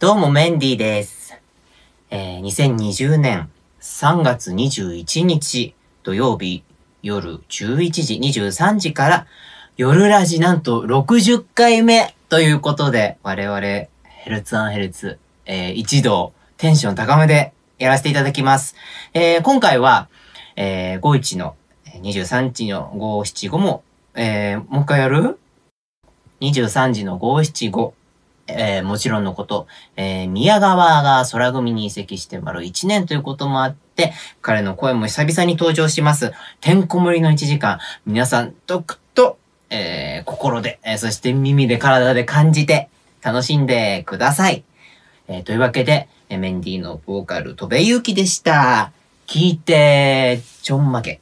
どうもメンディーです。えー、2020年3月21日土曜日夜11時23時から夜ラジなんと60回目ということで我々ヘルツアンヘルツ、えー、一度テンション高めでやらせていただきます。えー、今回は、えー、51の23時の575も、えー、もう一回やる ?23 時の575えー、もちろんのこと、えー、宮川が空組に移籍して丸1年ということもあって、彼の声も久々に登場します。てんこ盛りの1時間、皆さん、とくと、えー、心で、えそして耳で体で感じて、楽しんでください。えというわけで、えメンディーのボーカル、戸部ゆうきでした。聞いて、ちょんまけ。